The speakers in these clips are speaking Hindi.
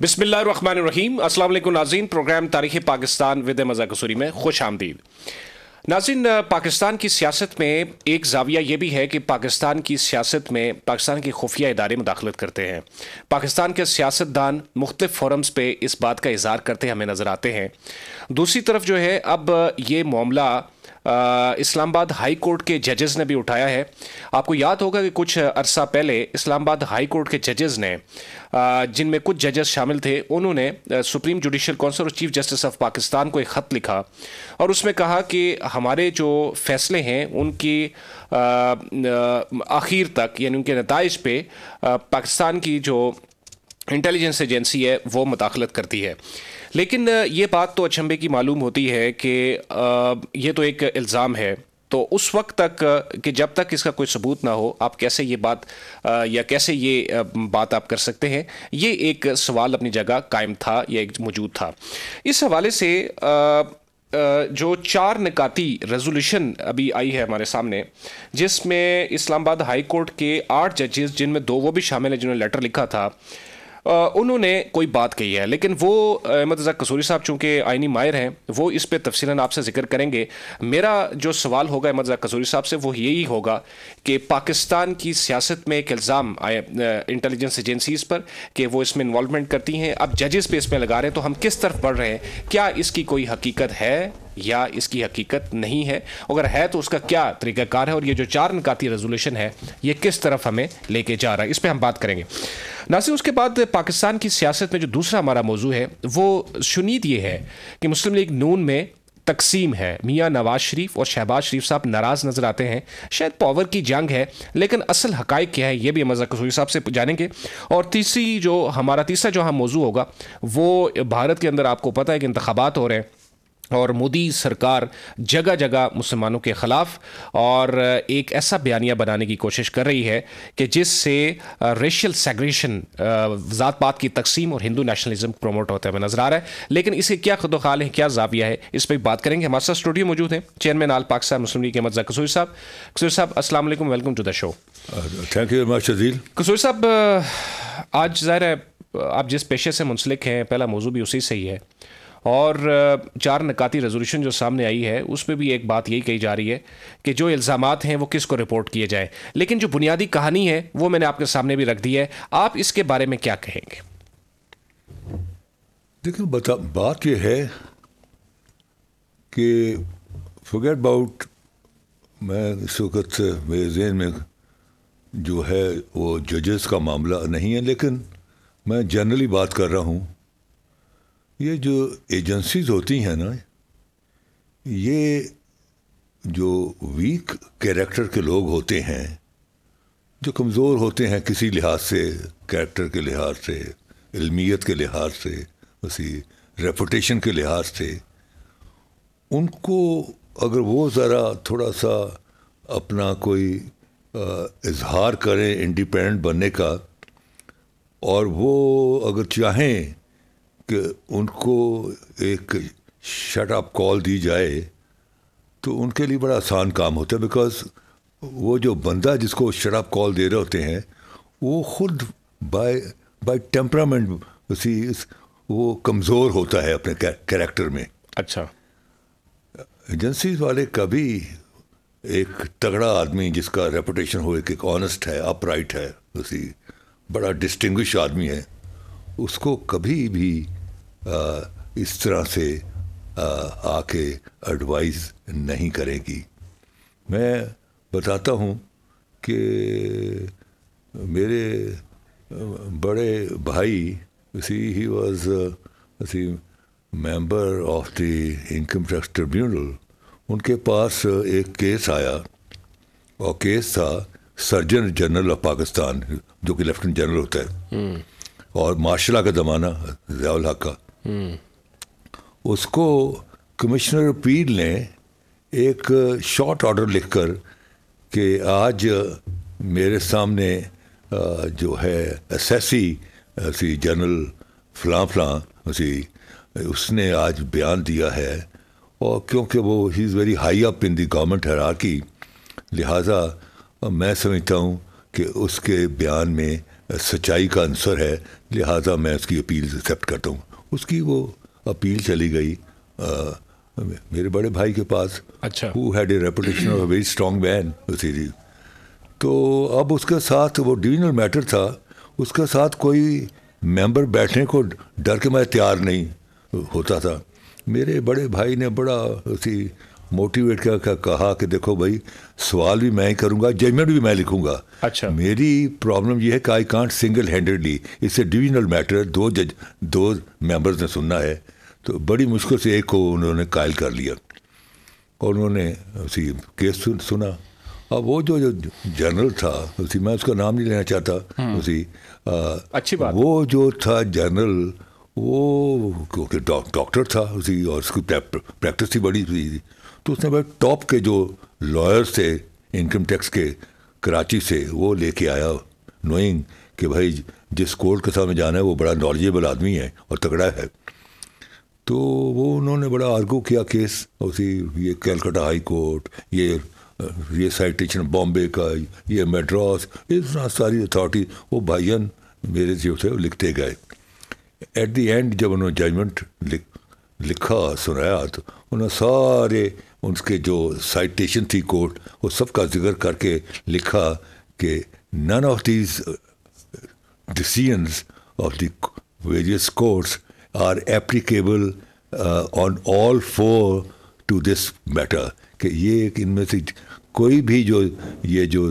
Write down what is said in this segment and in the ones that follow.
बिसमीम असल नाजीन प्रोग्राम तारीख़ पाकिस्तान विद मज़ा कसूरी में खुश आमदीद नाजिन पाकिस्तान की सियासत में एक जाविया ये भी है कि पाकिस्तान की सियासत में पाकिस्तान के खुफिया इदारे मुदाखलत करते हैं पाकिस्तान के सियासतदान मुख्तफ फोरम्स पर इस बात का इजहार करते हमें नज़र आते हैं दूसरी तरफ जो है अब ये मामला इस्लामाबाद हाई कोर्ट के जजेस ने भी उठाया है आपको याद होगा कि कुछ अरसा पहले इस्लामाबाद हाई कोर्ट के जजेस ने जिनमें कुछ जजेस शामिल थे उन्होंने सुप्रीम जुडिशल काउंसिल और चीफ जस्टिस ऑफ पाकिस्तान को एक ख़त लिखा और उसमें कहा कि हमारे जो फैसले हैं उनकी आखिर तक यानी उनके नतज पे पाकिस्तान की जो इंटेलिजेंस एजेंसी है वो मुदाखलत करती है लेकिन ये बात तो अचंभे की मालूम होती है कि ये तो एक इल्ज़ाम है तो उस वक्त तक कि जब तक इसका कोई सबूत ना हो आप कैसे ये बात या कैसे ये बात आप कर सकते हैं ये एक सवाल अपनी जगह कायम था या एक मौजूद था इस हवाले से जो चार निकाती रेजोल्यूशन अभी आई है हमारे सामने जिसमें इस्लामाबाद हाई कोर्ट के आठ जजेस जिनमें दो वो भी शामिल हैं जिन्होंने लेटर लिखा था उन्होंने कोई बात कही है लेकिन वो अहमद रजा कसूरी साहब चूँकि आइनी माहिर हैं वो इस पर तफसी आपसे जिक्र करेंगे मेरा जो सवाल होगा अहमद रजा कसूरी साहब से वो यही होगा कि पाकिस्तान की सियासत में एक इल्ज़ाम आए इंटेलिजेंस एजेंसीज़ पर कि वो इसमें इन्वॉलमेंट करती हैं अब जजेस पे इसमें लगा रहे हैं तो हम किस तरफ बढ़ रहे हैं क्या इसकी कोई हकीकत है या इसकी हकीकत नहीं है अगर है तो उसका क्या तरीक़ाकार है और ये जो चार निकाती रेजोल्यूशन है ये किस तरफ हमें लेके जा रहा है इस पर हम बात करेंगे नासिर उसके बाद पाकिस्तान की सियासत में जो दूसरा हमारा मौजू है वो शुनीद ये है कि मुस्लिम लीग नून में तकसीम है मियाँ नवाज शरीफ और शहबाज शरीफ साहब नाराज़ नज़र आते हैं शायद पावर की जंग है लेकिन असल हक़ क्या है ये भी मजा कसूरी साहब से जानेंगे और तीसरी जो हमारा तीसरा जो हम मौजू होगा वो भारत के अंदर आपको पता है कि इंतबात हो रहे हैं और मोदी सरकार जगह जगह मुसलमानों के ख़िलाफ़ और एक ऐसा बयानिया बनाने की कोशिश कर रही है कि जिससे रेशियल सेग्रेशन ज़ात पात की तकसीम और हिंदू नेशनलिज्म प्रमोट होते हुए नज़र आ रहा है लेकिन इसके क्या खुद खाल है क्या जाविया है इस पर बात करेंगे हमारे साथ स्टूडियो मौजूद हैं चेयरमैन आल पाक साहब मुस्लिम लीग अहमद जहा कसूर साहब कसूर साहब असल welcome to the show thank you much Kasur साहब आज ज़ाहिर है आप जिस पेशे से मुंसलिक हैं पहला मौजू भी उसी से ही है और चार नकाती रेजोल्यूशन जो सामने आई है उसमें भी एक बात यही कही जा रही है कि जो इल्ज़ाम हैं वो किस को रिपोर्ट किए जाएँ लेकिन जो बुनियादी कहानी है वो मैंने आपके सामने भी रख दी है आप इसके बारे में क्या कहेंगे देखिए बता बात यह है कि फॉरगेट अबाउट मैं इस वक्त मेरे जहन में जो है वो जजेस का मामला नहीं है लेकिन मैं जनरली बात कर रहा हूँ ये जो एजेंसीज होती हैं ना ये जो वीक कैरेक्टर के लोग होते हैं जो कमज़ोर होते हैं किसी लिहाज से कैरेक्टर के लिहाज से इल्मियत के लिहाज से उसी रेपुटेशन के लिहाज से उनको अगर वो ज़रा थोड़ा सा अपना कोई इजहार करें इंडिपेंडेंट बनने का और वो अगर चाहें कि उनको एक शट अप कॉल दी जाए तो उनके लिए बड़ा आसान काम होता है बिकॉज वो जो बंदा जिसको शट अप कॉल दे रहे होते हैं वो खुद बाय बाय टेम्परामेंट उसी वो कमज़ोर होता है अपने कैरेक्टर में अच्छा एजेंसी वाले कभी एक तगड़ा आदमी जिसका रेपुटेशन हो एक ऑनेस्ट है अपराइट है उसी बड़ा डिस्टिंग्विश आदमी है उसको कभी भी इस तरह से आके एडवाइस नहीं करेगी मैं बताता हूँ कि मेरे बड़े भाई see he was see member of the income tax tribunal उनके पास एक केस आया और केस था सर्जन जनरल ऑफ पाकिस्तान जो कि लेफ्टिनेंट जनरल होता है हम्म। और माशाला का ज़माना जयाल हक का हम्म। उसको कमिश्नर पील ने एक शॉर्ट ऑर्डर लिखकर कि आज मेरे सामने जो है एसएससी सी जनरल फलां फलां सी उसने आज बयान दिया है और क्योंकि वो he is very high up in the government की लिहाजा मैं समझता हूँ कि उसके बयान में सच्चाई का आंसर है लिहाजा मैं उसकी अपील एक्सेप्ट करता हूँ उसकी वो अपील चली गई आ, मेरे बड़े भाई के पास अच्छा who had a reputation of very strong ban उसी तो अब उसके साथ वो डिविजनल मैटर था उसके साथ कोई मेंबर बैठने को डर के मैं तैयार नहीं होता था मेरे बड़े भाई ने बड़ा उसी मोटिवेट कर, कर कहा कि देखो भाई सवाल भी मैं ही करूँगा जजमेंट भी मैं लिखूंगा अच्छा मेरी प्रॉब्लम यह है कि आई कांट सिंगल हैंडेडली इसे डिविजनल मैटर दो जज दो मेंबर्स ने सुनना है तो बड़ी मुश्किल से एक को उन्होंने कायल कर लिया और उन्होंने उसी केस सुन, सुना अब वो जो जो जनरल था उसी मैं उसका नाम नहीं लेना चाहता हम्म। उसी आ, अच्छी बात वो जो था जनरल वो क्योंकि डॉक्टर था उसी और उसकी प्रैक्टिस थी बड़ी थी तो उसने भाई टॉप के जो लॉयर्स थे इनकम टैक्स के कराची से वो लेके आया नोइंग कि भाई जिस कोर्ट के सामने जाना है वो बड़ा नॉलेजेबल आदमी है और तगड़ा है तो वो उन्होंने बड़ा आर्गू किया केस उसी ये कैलकाटा हाई कोर्ट ये ये साइटेशन बॉम्बे का ये मेड्रास इतना सारी अथॉरिटी वो भाईजन मेरे जो थे लिखते गए एट द एंड जब उन्होंने जजमेंट लिख लिखा सुनाया तो उन्होंने सारे उनके जो साइटेशन थी कोर्ट वो सब का जिक्र करके लिखा कि none of these decisions of the various courts are applicable on all four to this matter कि ये इनमें से कोई भी जो ये जो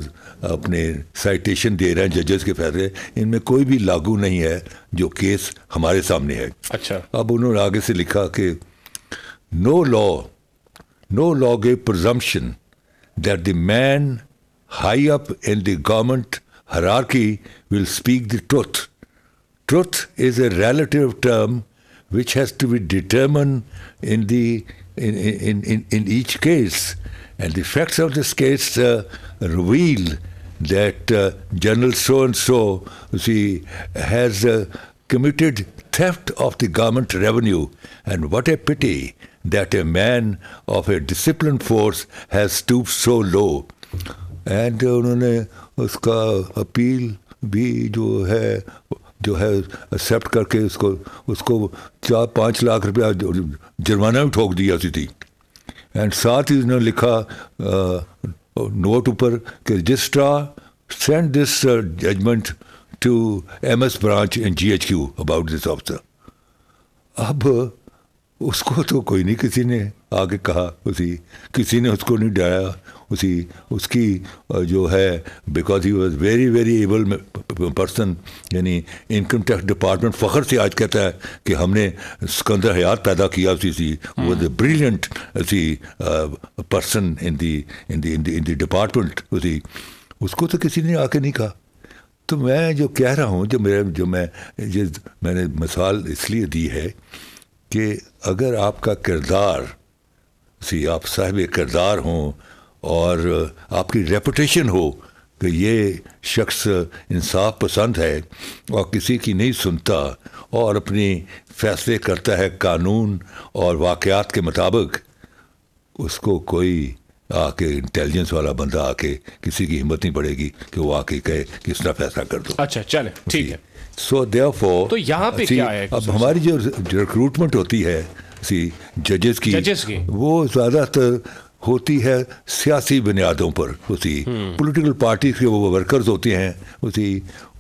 अपने साइटेशन दे रहे हैं जजेस के फैसले इनमें कोई भी लागू नहीं है जो केस हमारे सामने है अच्छा अब उन्होंने आगे से लिखा कि no law no longer presumption that the man high up in the government hierarchy will speak the truth. Truth is a relative term which has to be determined in, the, in, in, in, in each case. And the facts of this case uh, reveal that uh, General so and so, see, has uh, committed theft of the government revenue, and what a pity that a man of a disciplined force has stooped so low. And uh, उन्होंने उसका appeal भी जो है जो है accept करके उसको उसको चार पाँच लाख रुपया जुर्माना भी ठोक दिया थी थी. And साथ ही उन्होंने लिखा uh, note ऊपर कि registrar send this judgment. to MS branch and GHQ about this officer. अब उसको तो कोई नहीं किसी ने आगे कहा उसी किसी ने उसको नहीं डराया उसी उसकी जो है because he was very very able person यानी इनकम टैक्स डिपार्टमेंट फ़ख्र से आज कहता है कि हमने सिकंदर हयात पैदा किया उसी सी वो द ब्रिलियंट सी person in the in the in the in the department उसी उसको तो किसी ने आके नहीं कहा तो मैं जो कह रहा हूँ जो मेरे जो मैं ये मैंने मिसाल इसलिए दी है कि अगर आपका किरदार सी आप साहब किरदार हों और आपकी रेपुटेशन हो कि ये शख्स इंसाफ पसंद है और किसी की नहीं सुनता और अपनी फैसले करता है कानून और वाक़ात के मुताबिक उसको कोई आके इंटेलिजेंस वाला बंदा आके किसी की हिम्मत नहीं पड़ेगी कि वो आके कहे कि इसका फैसला कर दो अच्छा चले ठीक है सो दे तो यहाँ पे क्या है अब हमारी जो रिक्रूटमेंट होती है सी जजेस की, जजेस की वो ज़्यादातर होती है सियासी बुनियादों पर उसी पॉलिटिकल हम्म। पार्टी के वो वर्कर्स होते हैं उसी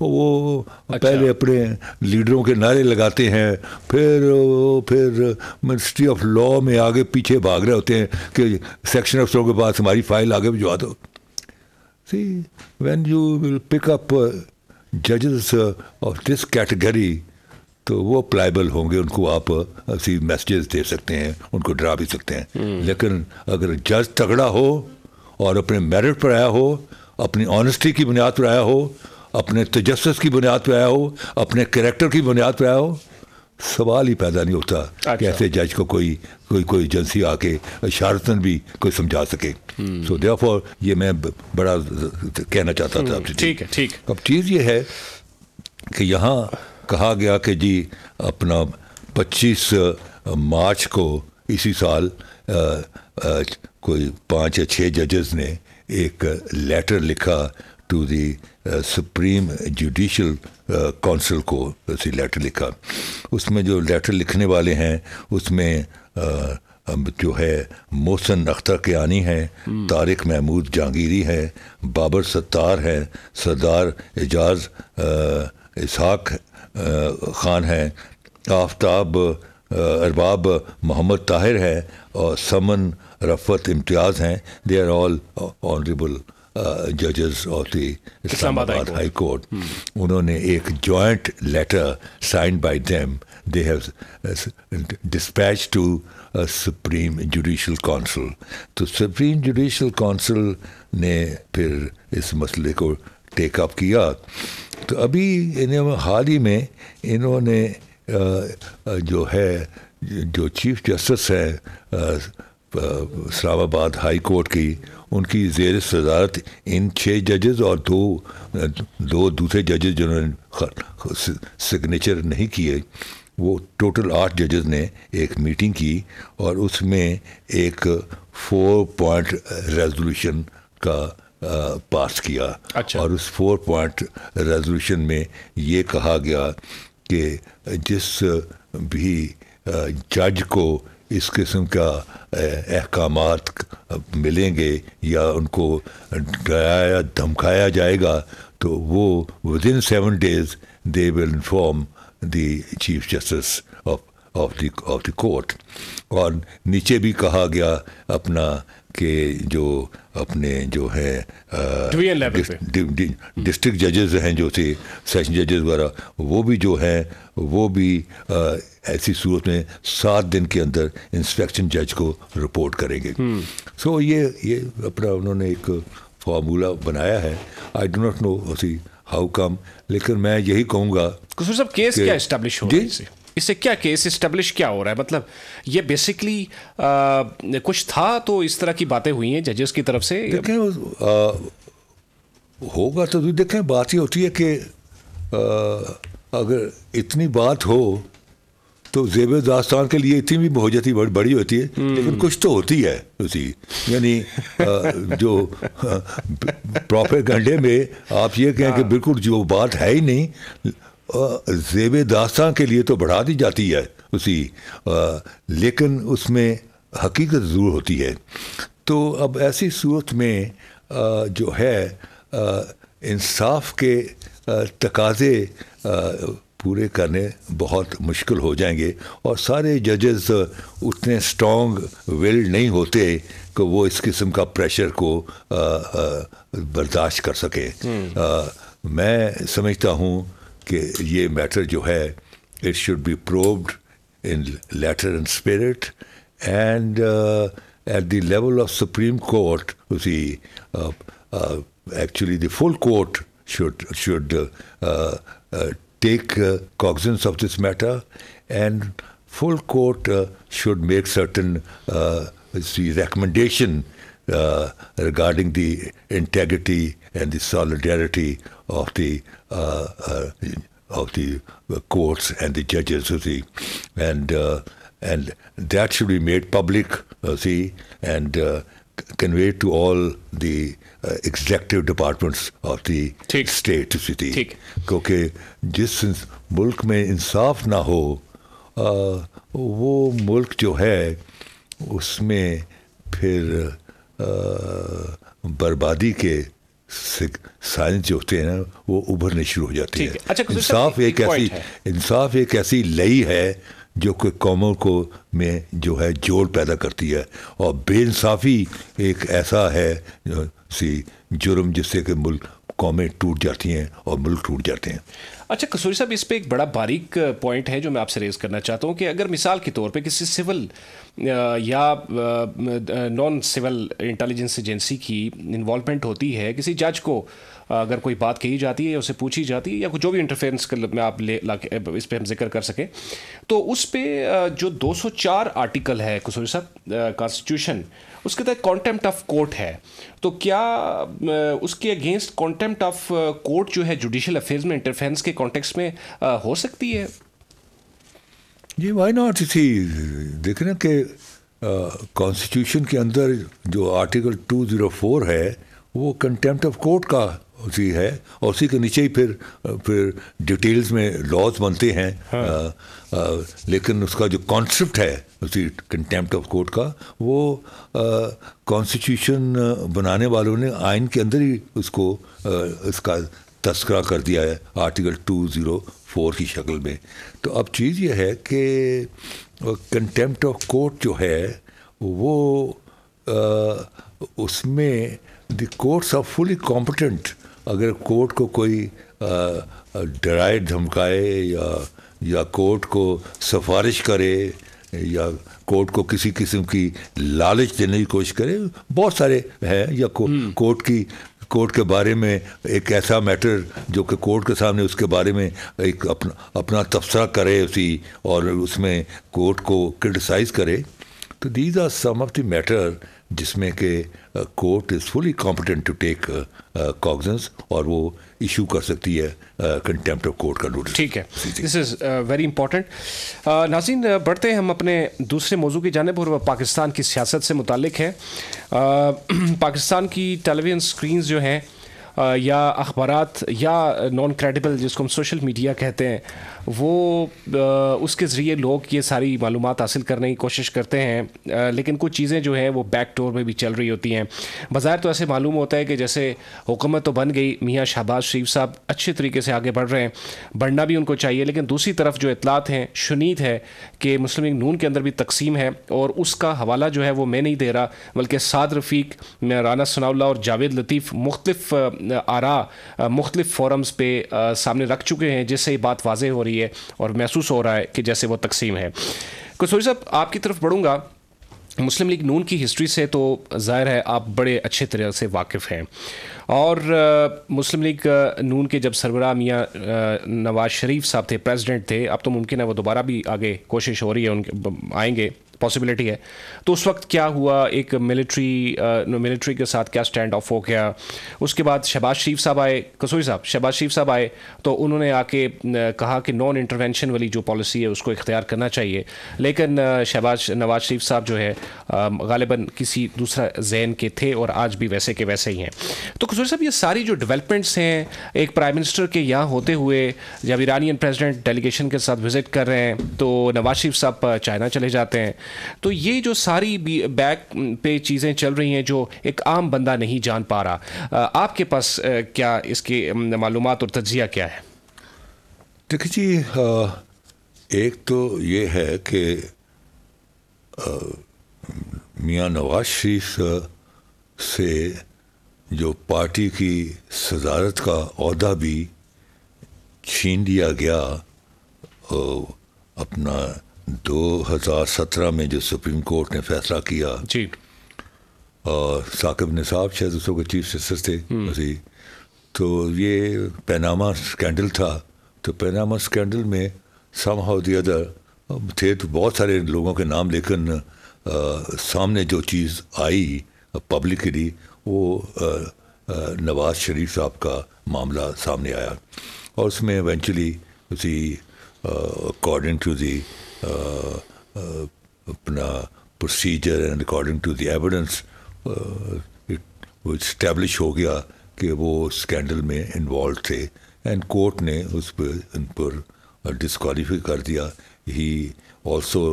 वो अच्छा। पहले अपने लीडरों के नारे लगाते हैं फिर फिर मिनिस्ट्री ऑफ लॉ में आगे पीछे भाग रहे होते हैं कि सेक्शन अफसरों के पास हमारी फाइल आगे भिजवा दो see when you will pick up जजेस ऑफ दिस कैटेगरी तो वो प्लाइबल होंगे उनको आप ऐसी मैसेजेस दे सकते हैं उनको डरा भी सकते हैं हम्म। लेकिन अगर जज तगड़ा हो और अपने मेरिट पर आया हो अपनी ऑनेस्टी की बुनियाद पर आया हो अपने तजस की बुनियाद पर आया हो अपने करेक्टर की बुनियाद पर आया हो सवाल ही पैदा नहीं होता अच्छा। कि ऐसे जज को कोई कोई कोई एजेंसी आके शारतन भी कोई समझा सके सो हम्म। so, ये मैं बड़ा कहना चाहता था हम्म, आपसे ठीक है ठीक अब चीज़ ये है कि यहाँ कहा गया कि जी अपना 25 मार्च को इसी साल आ, आ, कोई पाँच या छः जजेस ने एक लेटर लिखा to the supreme judicial council को उसी लेटर लिखा उसमें जो लेटर लिखने वाले हैं उसमें आ, जो है मोहसन अख्तर कियानी है हम्म। तारिक महमूद जहांगीरी है बाबर सत्तार है सरदार एजाज इसहाक ख़ान हैं आफ्ताब अरबाब मोहम्मद ताहिर है और समन रफत इम्तियाज़ हैं दे आर ऑल ऑनरेबल जजेस of the Islamabad high court hmm. उन्होंने एक joint letter sign by them they have dispatch to supreme judicial council तो सुप्रीम जुडिशल काउंसिल ने फिर इस मसले को टेकअप किया तो अभी इन्हें हाल ही में इन्होंने जो है जो चीफ जस्टिस है इस्लामाबाद हाई कोर्ट की उनकी जेर सदारत इन छः जजेस और दो दो दूसरे जजेस जिन्होंने सिग्नेचर नहीं किए वो टोटल आठ जजेस ने एक मीटिंग की और उसमें एक फोर पॉइंट रेजोल्यूशन का पास किया अच्छा। और उस फोर पॉइंट रेजोल्यूशन में ये कहा गया कि जिस भी जज को इस किस्म का अहकाम मिलेंगे या उनको डराया धमकाया जाएगा तो वो within seven days they will inform the chief justice of the of the court और नीचे भी कहा गया अपना के जो अपने जो है डिस्ट्रिक्ट जजेस हैं जो थे सेशन जजेस वगैरह वो भी जो हैं वो भी आ, ऐसी सूरत में सात दिन के अंदर इंस्पेक्शन जज को रिपोर्ट करेंगे सो हम्म। so, ये ये अपना उन्होंने एक फार्मूला बनाया है आई डो नॉट नो उसी हाउ कम लेकिन मैं यही कहूँगा केस के, क्या इस्टेब्लिश हो इससे क्या केस इस्टेब्लिश क्या हो रहा है मतलब ये बेसिकली कुछ था तो इस तरह की बातें हुई हैं जजेस की तरफ से देखें होगा तो देखें बात ये होती है कि अगर इतनी बात हो तो जेब दास्तान के लिए इतनी भी बहुत बड़, बड़ी होती है हम्म। लेकिन कुछ तो होती है उसी यानी जो प्रॉपर गंडे में आप ये कहें कि हाँ। बिल्कुल जो बात है ही नहीं जेब दास्तान के लिए तो बढ़ा दी जाती है उसी आ, लेकिन उसमें हकीकत ज़रूर होती है तो अब ऐसी सूरत में आ, जो है इंसाफ के तकाजे पूरे करने बहुत मुश्किल हो जाएंगे और सारे जजेस उतने स्ट्रॉन्ग विल नहीं होते कि वो इस किस्म का प्रेशर को बर्दाश्त कर सकें हम्म। मैं समझता हूँ कि ये मैटर जो है it should be and in letter and spirit and at the level of supreme court उसी actually should should uh, uh, take uh, cognizance of this matter, and full court should make certain recommendation regarding the integrity and the solidarity of the uh, uh, of the courts and the judges, you see, and uh, and that should be made public, you see, and conveyed to all the uh, executive departments of the ठीक, state city ठीक. क्योंकि जिस मुल्क में इंसाफ ना हो आ, वो मुल्क जो है उसमें फिर आ, बर्बादी के साइंस जो होते हैं वो उभरने शुरू हो जाते हैं अच्छा, तो इंसाफ एक ऐसी इंसाफ एक ऐसी लई है जो कि कौमों को में जो है जोड़ पैदा करती है और बेइंसाफ़ी एक ऐसा है सी जुर्म जिससे कि मुल्क कौमें टूट जाती हैं और मुल्क टूट जाते हैं अच्छा कसूरी साहब इस पर एक बड़ा बारीक पॉइंट है जो मैं आपसे रेज़ करना चाहता हूँ कि अगर मिसाल के तौर पे किसी सिविल या नॉन सिविल इंटेलिजेंस एजेंसी की इन्वॉल्वमेंट होती है किसी जज को अगर कोई बात कही जाती है या उसे पूछी जाती है या जो भी इंटरफेरेंस में आप ले ला इस पर हम जिक्र कर सकें तो उस पर जो 204 आर्टिकल है कसूरी साहब कॉन्स्टिट्यूशन उसके तहत कॉन्टेम्प्ट ऑफ कोर्ट है तो क्या उसके अगेंस्ट कॉन्टेम्प्ट ऑफ कोर्ट जो है जुडिशल अफेयर्स में इंटरफेरेंस के कॉन्टेक्स में हो सकती है जी वाई नॉट थी देखना कि कॉन्स्टिट्यूशन के अंदर जो आर्टिकल 204 है वो कंटेम्प्ट ऑफ कोर्ट का उसी है और उसी के नीचे ही फिर फिर डिटेल्स में लॉज बनते हैं हाँ। आ, आ, लेकिन उसका जो कॉन्सेप्ट है उसी कंटेम्प्ट ऑफ कोर्ट का वो कॉन्स्टिट्यूशन बनाने वालों ने आइन के अंदर ही उसको आ, इसका तस्करा कर दिया है आर्टिकल टू ज़ीरो फोर की शक्ल में तो अब चीज़ यह है कि कंटेम्प्ट ऑफ कोर्ट जो है वो आ, उसमें the courts are fully competent अगर कोर्ट को कोई डराए धमकाए या या कोर्ट को सिफारिश करे या कोर्ट को किसी किस्म की लालच देने की कोशिश करे बहुत सारे हैं या को, हम्म। कोर्ट की कोर्ट के बारे में एक ऐसा मैटर जो कि कोर्ट के सामने उसके बारे में एक अपना अपना तबसरा करे उसी और उसमें कोर्ट को क्रिटिसाइज़ करे तो these are some of the matter जिसमें कि court is fully competent to take cognizance और वो इशू कर सकती है कंटेम्प्ट ऑफ कोर्ट का नोटिस ठीक है दिस इज़ वेरी इंपॉर्टेंट नाजीन बढ़ते हैं हम अपने दूसरे मौजू की जानब और पाकिस्तान की सियासत से मुतल है uh, पाकिस्तान की टेलीविज़न स्क्रीन जो हैं या अखबार या नॉन क्रेडिबल जिसको हम सोशल मीडिया कहते हैं वो उसके ज़रिए लोग ये सारी मालूम हासिल करने की कोशिश करते हैं लेकिन कुछ चीज़ें जो हैं वो बैक डोर में भी चल रही होती हैं बाज़ार तो ऐसे मालूम होता है कि जैसे हुकूमत तो बन गई मियाँ शहबाज शरीफ साहब अच्छे तरीके से आगे बढ़ रहे हैं बढ़ना भी उनको चाहिए लेकिन दूसरी तरफ जो इतलात हैं शुनीद है कि मुस्लिम नून के अंदर भी तकसीम है और उसका हवाला जो है वो मैं नहीं दे रहा बल्कि साद रफ़ीक राना सनाउल्ला और जावेद लतीफ़ मुख्तफ आरा मुख्तलिफ फोरम्स पे सामने रख चुके हैं जिससे ये बात वाजह हो रही है और महसूस हो रहा है कि जैसे वो तकसीम है कसूरी साहब आपकी तरफ बढ़ूँगा मुस्लिम लीग नून की हिस्ट्री से तो जाहिर है आप बड़े अच्छे तरह से वाकिफ़ हैं और आ, मुस्लिम लीग नून के जब सरबरा मियाँ नवाज शरीफ साहब थे प्रेसिडेंट थे अब तो मुमकिन है वो दोबारा भी आगे कोशिश हो रही है उनके आएंगे पॉसिबिलिटी है तो उस वक्त क्या हुआ एक मिलिट्री मिलिट्री के साथ क्या स्टैंड ऑफ हो गया उसके बाद शहबाज शरीफ साहब आए कसोई साहब शहबाज शरीफ साहब आए तो उन्होंने आके कहा कि नॉन इंटरवेंशन वाली जो पॉलिसी है उसको इख्तियार करना चाहिए लेकिन शहबाज नवाज शरीफ साहब जो है गालिबा किसी दूसरा जहन के थे और आज भी वैसे के वैसे ही हैं तो कसोई साहब ये सारी जो डेवलपमेंट्स हैं एक प्राइम मिनिस्टर के यहाँ होते हुए जब ईरानियन प्रेसिडेंट डेलीगेशन के साथ विज़िट कर रहे हैं तो नवाज शरीफ साहब चाइना चले जाते हैं तो ये जो सारी बैक पे चीज़ें चल रही हैं जो एक आम बंदा नहीं जान पा रहा आपके पास क्या इसके मालूम और तजिया क्या है देखिए जी एक तो ये है कि मियाँ नवाज शरीफ से जो पार्टी की सदारत का अहदा भी छीन लिया गया अपना 2017 में जो सुप्रीम कोर्ट ने फैसला किया जी और साकिब निसाब शायद उसके चीफ जस्टिस थे उसी हम्म। तो ये पैनामा स्कैंडल था तो पैनामा स्कैंडल में सम हाउ दी अदर थे तो बहुत सारे लोगों के नाम लेकिन आ, सामने जो चीज़ आई पब्लिकली वो नवाज शरीफ साहब का मामला सामने आया और उसमें एवेंचुअली उसी according to the Uh, uh, अपना procedure and according to the evidence वो इस्टेब्लिश हो गया कि वो स्कैंडल में इन्वॉल्व थे एंड कोर्ट ने उस पर उन पर डिसकॉलीफाई uh, कर दिया he also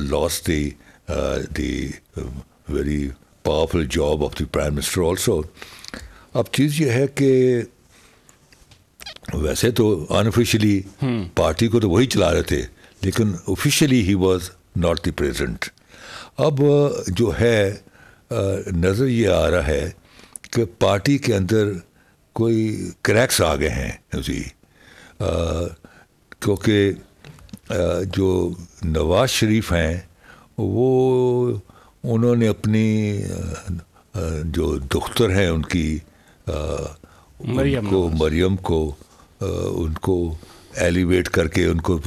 lost the very powerful job of the prime minister also अब चीज़ यह है कि वैसे तो अनऑफिशली हम्म। पार्टी को तो वही चला रहे थे लेकिन officially he was not the president अब जो है नज़र ये आ रहा है कि पार्टी के अंदर कोई क्रैक्स आ गए हैं जी क्योंकि जो नवाज शरीफ हैं वो उन्होंने अपनी जो दुख्तर हैं उनकी मरियम को मरियम को उनको एलिवेट करके उनको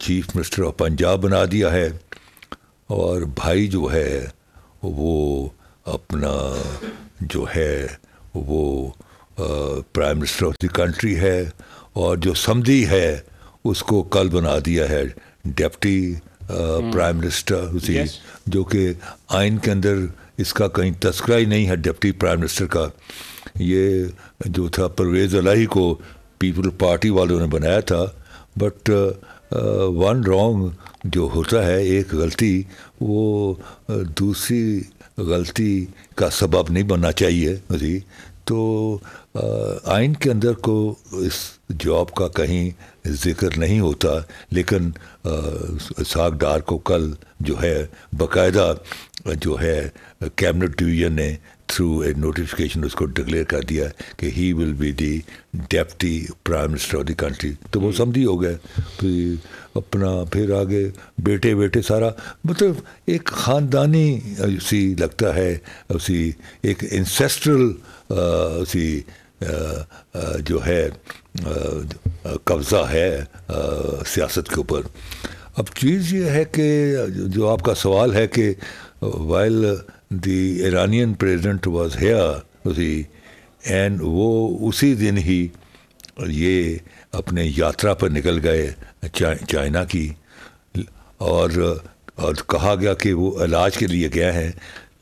चीफ मिनिस्टर ऑफ पंजाब बना दिया है और भाई जो है वो अपना जो है वो prime minister of the country है और जो समझी है उसको कल बना दिया है डेप्टी प्राइम मिनिस्टर उसी जो कि आइन के अंदर इसका कहीं तस्करा ही नहीं है डिप्टी प्राइम मिनिस्टर का ये जो था परवेज़ अलाही को पीपल पार्टी वालों ने बनाया था बट वन रॉन्ग जो होता है एक गलती वो दूसरी गलती का सबब नहीं बनना चाहिए जी तो आइन के अंदर को इस जॉब का कहीं जिक्र नहीं होता लेकिन साग डार को कल जो है बकायदा जो है कैबिनेट डिवीजन ने थ्रू ए नोटिफिकेशन उसको डिक्लेयर कर दिया कि he will be the deputy prime minister of the country तो वो समझी हो गए फिर अपना फिर आगे बेटे बेटे सारा मतलब एक ख़ानदानी उसी लगता है उसी एक इंसेस्ट्रल उसी जो है कब्ज़ा है सियासत के ऊपर अब चीज़ ये है कि जो आपका सवाल है कि while the Iranian president was here उसी एंड वो उसी दिन ही ये अपने यात्रा पर निकल गए चा, चाइना की और और कहा गया कि वो इलाज के लिए गया है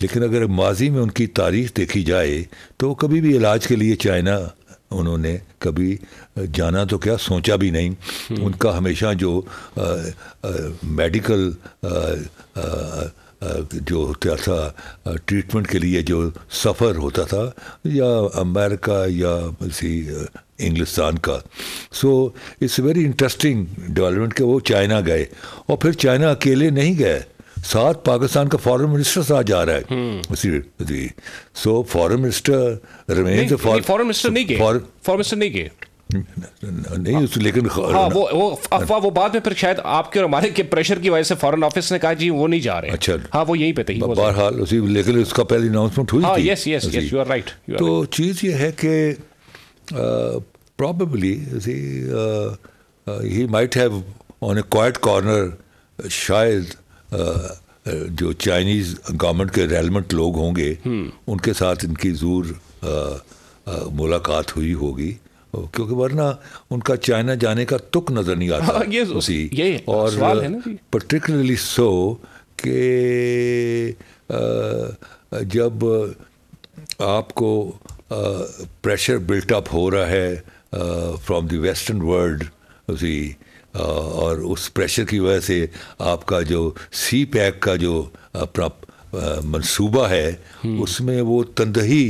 लेकिन अगर माजी में उनकी तारीख देखी जाए तो कभी भी इलाज के लिए चाइना उन्होंने कभी जाना तो क्या सोचा भी नहीं हम्म। उनका हमेशा जो आ, आ, मेडिकल आ, आ, जो क्या था ट्रीटमेंट के लिए जो सफ़र होता था या अमेरिका या इसी इंग्लिस्तान का so it's very interesting development के वो चाइना गए और फिर चाइना अकेले नहीं गए साथ पाकिस्तान का फॉरेन मिनिस्टर साथ जा रहा है हम्म। उसी जी so foreign minister remains foreign minister नहीं गए फॉरेन मिनिस्टर नहीं गए नहीं उस लेकिन हाँ वो वो हाँ। अफवाह वो बाद में फिर शायद आपके और हमारे के प्रेशर की वजह से फॉरेन ऑफिस ने कहा जी वो नहीं जा रहे अच्छा हाँ वो यहीं पे थे बहरहाल उसी लेकिन उसका पहले अनाउंसमेंट हुई हाँ yes yes yes you are right तो चीज़ ये है कि probably he might have on a quiet corner शायद जो चाइनीज़ गवर्नमेंट के रेलमेंट लोग होंगे हम्म। उनके साथ इनकी जोर मुलाकात हुई होगी क्योंकि वरना उनका चाइना जाने का तुक नज़र नहीं आता हाँ, ये तो उसी ये और पर्टिकुलरली सो के जब आपको प्रेशर बिल्टअप हो रहा है फ्रॉम द वेस्टर्न वर्ल्ड उसी और उस प्रेशर की वजह से आपका जो सी पैक का जो अपना मनसूबा है हम्म। उसमें वो तंदही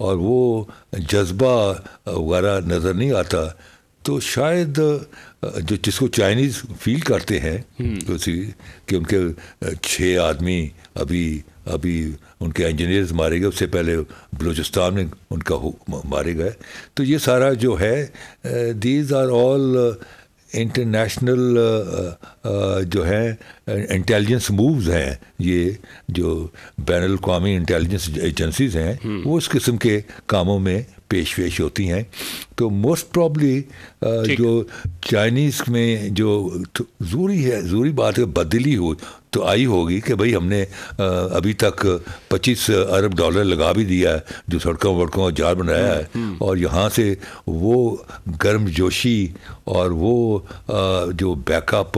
और वो जज्बा वगैरह नज़र नहीं आता तो शायद जो जिसको चाइनीज़ फील करते हैं हम्म। तो कि उनके छः आदमी अभी अभी उनके इंजीनियर्स मारे गए उससे पहले बलूचिस्तान में उनका मारे गए तो ये सारा जो है these are all international uh, uh, uh, जो है इंटेलिजेंस मूव्स हैं ये जो बैन अवी इंटेलिजेंस एजेंसीज हैं hmm. वो इस किस्म के कामों में पेश पेश होती हैं तो मोस्ट प्रॉब्ली जो चाइनीज में जो तो जूरी है जूरी बात है बदली हो तो आई होगी कि भाई हमने अभी तक 25 अरब डॉलर लगा भी दिया है जो सड़कों वड़कों जार बनाया हम्म, है हम्म। और यहाँ से वो गर्म जोशी और वो जो बैकअप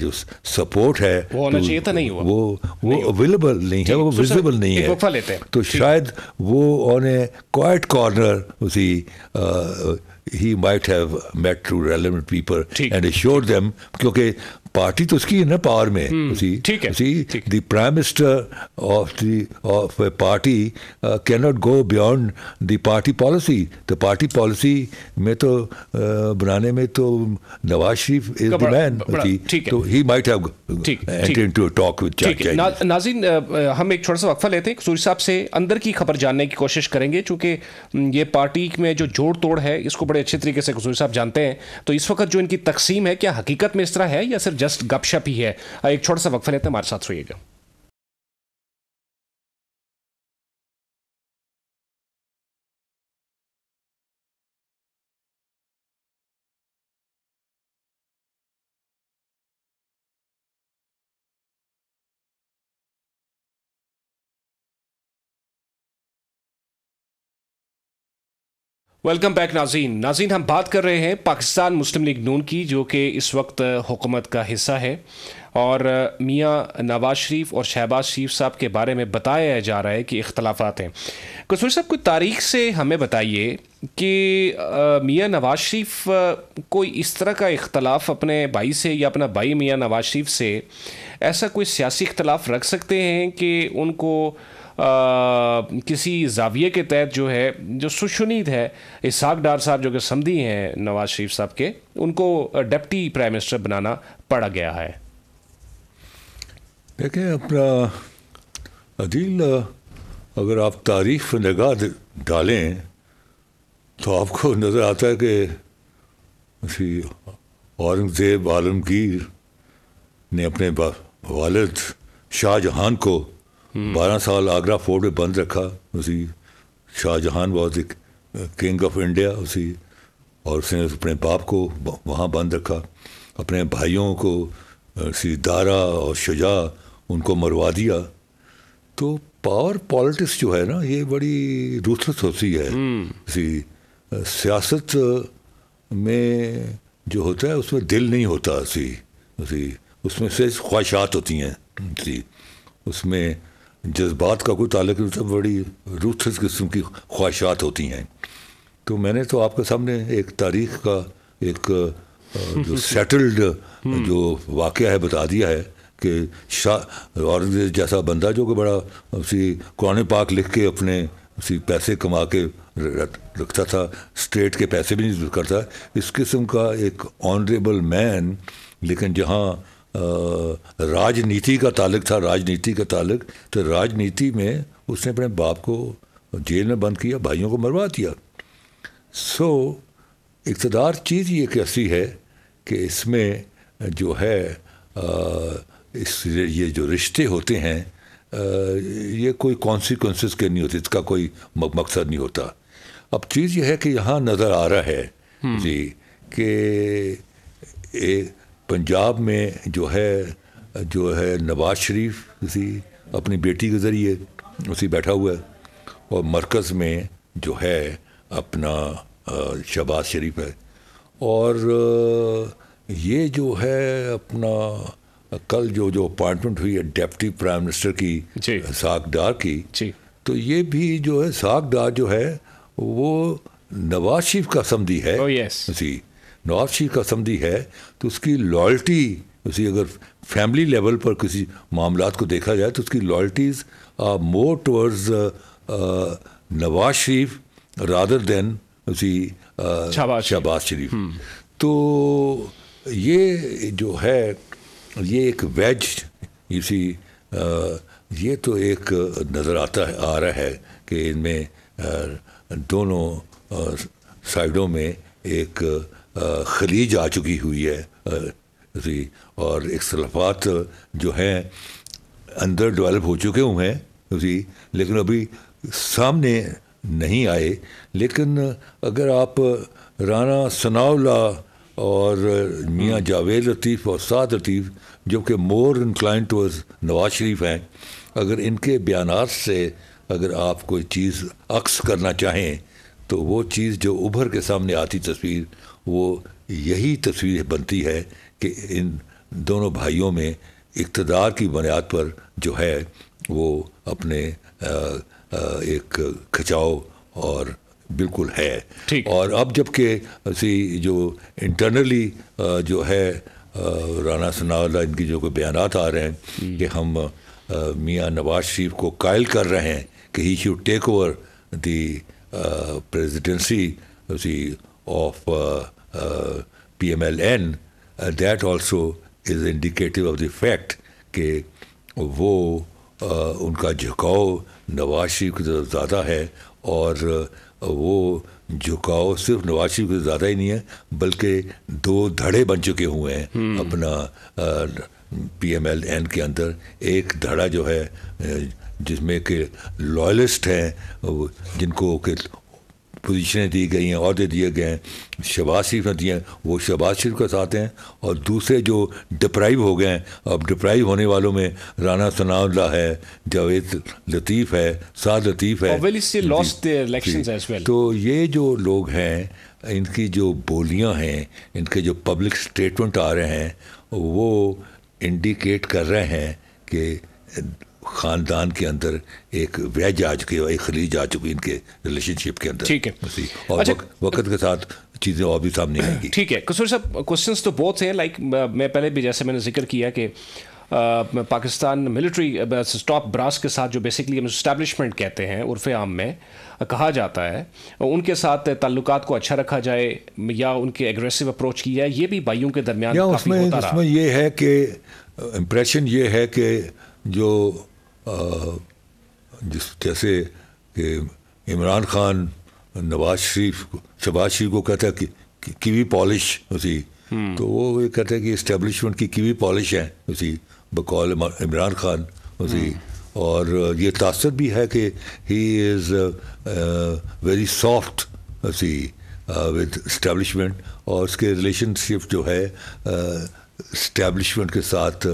जो सपोर्ट है वो होना तो चाहिए था नहीं हुआ वो वो अवेलेबल नहीं है वो विजिबल तो नहीं है तो शायद वो उन्हें क्वाइट कॉर्नर उसी he might have met through relevant people and assured them Okay. Party तो उसकी है ना पावर में हम्म, उसी उसी the prime minister of the of a party can not go beyond the party policy तो पार्टी पॉलिसी में तो uh, बनाने में तो Nawaz Sharif is the man तो he might have enter into talk with नाजिन uh, uh, हम एक छोटा सा वक्फा लेते हैं सूरी साहब से अंदर की खबर जानने की कोशिश करेंगे क्योंकि um, ये पार्टी में जो जोड़ तोड़ है इसको बड़े अच्छे तरीके से सूरी साहब जानते हैं तो इस वक्त जो इनकी तकसीम है क्या हकीकत में इस तरह है या सिर्फ जस्ट गपशप ही है एक छोटा सा वक्फा लेते हैं हमारे साथ सोइएगा वेलकम बैक नाजीन नाजीन हम बात कर रहे हैं पाकिस्तान मुस्लिम लीग नून की जो कि इस वक्त हुकूमत का हिस्सा है और मियाँ नवाज शरीफ और शहबाज शरीफ साहब के बारे में बताया जा रहा है कि इख्तलाफा हैं कसूर साहब कोई तारीख से हमें बताइए कि मियाँ नवाज शरीफ कोई इस तरह का इख्तलाफ अपने भाई से या अपना भाई मियाँ नवाज शरीफ से ऐसा कोई सियासी इख्तलाफ रख सकते हैं कि उनको किसी जाविये के तहत जो है जो सुशुनीत है इसाक डार साहब जो कि समधी हैं नवाज शरीफ साहब के उनको डेप्टी प्राइम मिनिस्टर बनाना पड़ा गया है देखें अपना अदील अगर आप तारीफ नगा डालें तो आपको नज़र आता है कि औरंगज़ेब आलमगीर ने अपने वालद शाहजहान को बारह साल आगरा फोर्ट में बंद रखा उसी Shahjahan was the king of India उसी और उसने अपने बाप को वहाँ बंद रखा अपने भाइयों को सी दारा और शजा उनको मरवा दिया तो पावर पॉलिटिक्स जो है ना ये बड़ी रूथलेस होती है हम्म। सी सियासत में जो होता है उसमें दिल नहीं होता सी उसी उसमें सिर्फ ख्वाहिशात होती हैं सी उसमें जज्बात का कोई ताल्लुक नहीं सब बड़ी रूथस किस्म की ख्वाहिशात होती हैं तो मैंने तो आपके सामने एक तारीख का एक जो सेटल्ड हम्म। जो वाक़ है बता दिया है कि शाह और जैसा बंदा जो कि बड़ा उसी कुरान पाक लिख के अपने उसी पैसे कमा के रखता था स्टेट के पैसे भी नहीं करता इस किस्म का एक ऑनरेबल मैन लेकिन जहाँ राजनीति का तालक था राजनीति का तालक तो राजनीति में उसने अपने बाप को जेल में बंद किया भाइयों को मरवा दिया सो इकतदार चीज़ ये कैसी है कि इसमें जो है इस ये जो रिश्ते होते हैं ये कोई कॉन्सिक्वेंसेस के नहीं होते इसका कोई मकसद नहीं होता अब चीज़ यह है कि यहाँ नज़र आ रहा है हम्म। जी कि पंजाब में जो है जो है नवाज शरीफ उसी अपनी बेटी के ज़रिए उसी बैठा हुआ है और मरकज़ में जो है अपना शहबाज शरीफ है और ये जो है अपना कल जो जो अपॉइंटमेंट हुई है डेप्टी प्राइम मिनिस्टर की डार की तो ये भी जो है डार जो है वो नवाज शरीफ का समझी है oh, yes. जी नवाब शरीफ का समझी है तो उसकी लॉयल्टी उसी अगर फैमिली लेवल पर किसी मामला को देखा जाए तो उसकी loyalties more towards Nawaz Sharif rather than उसी uh, शहबाज शरीफ हम्म। तो ये जो है ये एक वेज इसी आ, ये तो एक नज़र आता है आ रहा है कि इनमें uh, दोनों साइडों uh, में एक खलीज आ चुकी हुई है जी और इख्लाफात जो हैं अंदर डेवलप हो चुके हुए हैं जी लेकिन अभी सामने नहीं आए लेकिन अगर आप राना सनाउला और मियाँ हम्म। जावेद लतीफ़ और साद लतीफ़ जो कि मोर इनकलाइंट टूअर्स नवाज शरीफ हैं अगर इनके बयान से अगर आप कोई चीज़ अक्स करना चाहें तो वो चीज़ जो उभर के सामने आती तस्वीर वो यही तस्वीर बनती है कि इन दोनों भाइयों में इकतदार की बुनियाद पर जो है वो अपने आ, आ, एक खिंचाव और बिल्कुल है और अब जबकि सी जो इंटरनली जो है राना सनाउल्ला इनकी जो कोई बयान आ रहे हैं कि हम मियाँ नवाज शरीफ को कायल कर रहे हैं कि he should take over the presidency सी of PMLN that also is indicative of the fact कि वो uh, उनका झुकाव नवाज शरीफ की तरफ ज़्यादा है और uh, वो झुकाव सिर्फ नवाज शरीफ की ज़्यादा ही नहीं है बल्कि दो धड़े बन चुके हुए हैं हम्म। अपना पी एम एल एन के अंदर एक धड़ा जो है uh, जिसमें के लॉयलिस्ट हैं जिनको के पोजीशनें दी गई हैं अहदे दिए गए हैं शहबाज शरीफ ने दिए हैं वो शहबाज शरीफ के साथ हैं और दूसरे जो डिप्राइव हो गए हैं अब डिप्राइव होने वालों में राना सनाउल्ला है जावेद लतीफ़ है साद लतीफ़ है तो ये जो लोग हैं इनकी जो बोलियाँ हैं इनके जो पब्लिक स्टेटमेंट आ रहे हैं वो इंडिकेट कर रहे हैं कि खानदान के अंदर एक वेज आ चुकी है एक खलीज आ चुकी इनके रिलेशनशिप के अंदर ठीक है और अच्छा, वक, वक्त के साथ चीज़ें और भी सामने आएंगी ठीक है कसूर साहब क्वेश्चंस तो बहुत हैं लाइक मैं पहले भी जैसे मैंने जिक्र किया कि पाकिस्तान मिलिट्री स्टॉप ब्रास के साथ जो बेसिकली हम इस्टेब्लिशमेंट कहते हैं उर्फ आम में कहा जाता है उनके साथ ताल्लुक को अच्छा रखा जाए या उनके एग्रेसिव अप्रोच की जाए ये भी भाइयों के दरमियान उसमें, उसमें ये है कि इम्प्रेशन ये है कि जो जिस जैसे कि इमरान खान नवाज शरीफ शबाज शरीफ को कहता है कि, कीवी पॉलिश उसी हम्म। तो वो ये कहते हैं कि इस्टेब्लिशमेंट की कीवी पॉलिश है उसी बकौल इमरान खान उसी हम्म। और ये तासर भी है कि ही इज़ वेरी सॉफ्ट उसी विद इस्टेब्लिशमेंट और उसके रिलेशनशिप जो है इस्टेब्लिशमेंट के साथ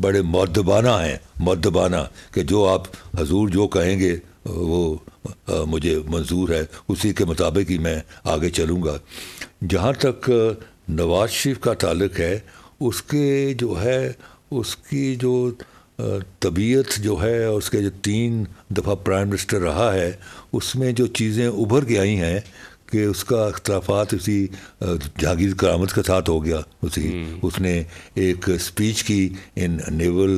बड़े मददबाना हैं मददबाना कि जो आप हजूर जो कहेंगे वो आ, मुझे मंजूर है उसी के मुताबिक ही मैं आगे चलूँगा जहाँ तक नवाज शरीफ का ताल्लुक है उसके जो है उसकी जो तबीयत जो है उसके जो तीन दफ़ा प्राइम मिनिस्टर रहा है उसमें जो चीज़ें उभर के आई हैं कि उसका अख्तलाफात उसी जहांगीर करामत के साथ हो गया उसी उसने एक स्पीच की in naval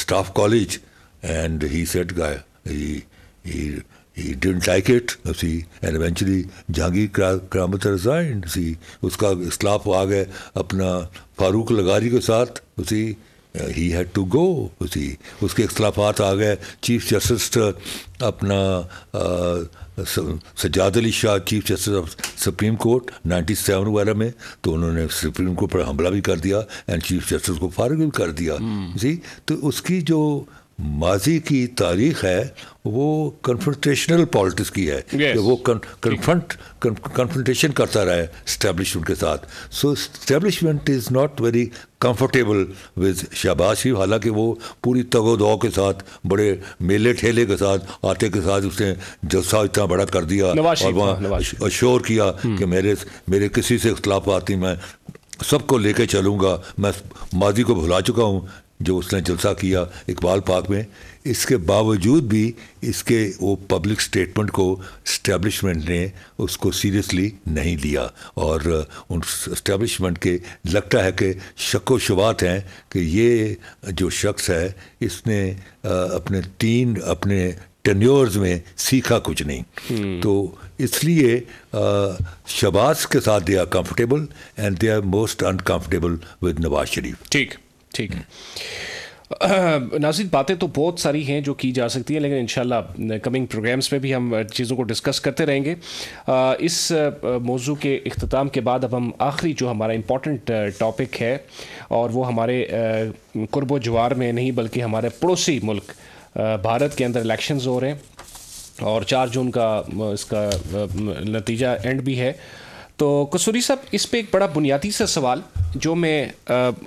staff college and he said गाय he didn't like it see and eventually jahangir karamat resigned see uska islam aa gaya apna farooq lagari ke sath see he had to go उसी उसके अख्तलाफात आ गए चीफ जस्टिस अपना Sajjad Ali Shah chief justice of supreme court 97 वगैरह में तो उन्होंने सुप्रीम कोर्ट पर हमला भी कर दिया एंड चीफ जस्टिस को फारग भी कर दिया जी हम्म। तो उसकी जो माजी की तारीख है वो कन्फ्रंटेशनल पॉलिटिक्स की है yes. कि वो कन्फ्रंट कन्फ्रंटेशन करता रहे स्टैब्लिशमेंट के साथ so establishment is not very comfortable with Shahbaz Sharif हालांकि वो पूरी तगो दौ के साथ बड़े मेले ठेले के साथ आते के साथ उसने जलसा इतना बड़ा कर दिया और वहाँ शोर किया हम्म। कि मेरे मेरे किसी से इख्तलाफ आती मैं सबको लेके चलूँगा मैं माजी को भुला चुका हूँ जो उसने जलसा किया इकबाल पार्क में इसके बावजूद भी इसके वो पब्लिक स्टेटमेंट को इस्टेब्लिशमेंट ने उसको सीरियसली नहीं लिया और उन इस्टेब्लिशमेंट के लगता है कि व शुबात हैं कि ये जो शख्स है इसने अपने तीन अपने टेन्योर्स में सीखा कुछ नहीं हम्म। तो इसलिए शबाज के साथ they are comfortable and they are most uncomfortable with Nawaz Sharif ठीक ठीक है नाजिद बातें तो बहुत सारी हैं जो की जा सकती हैं लेकिन इन कमिंग प्रोग्राम्स में भी हम चीज़ों को डिस्कस करते रहेंगे इस मौजू के अख्ताम के बाद अब हम आखिरी जो हमारा इम्पोर्टेंट टॉपिक है और वो हमारे कुर्ब जवार में नहीं बल्कि हमारे पड़ोसी मुल्क भारत के अंदर इलेक्शन हो रहे हैं और चार जून का इसका नतीजा एंड भी है तो कसूरी साहब इस पर एक बड़ा बुनियादी सा सवाल जो मैं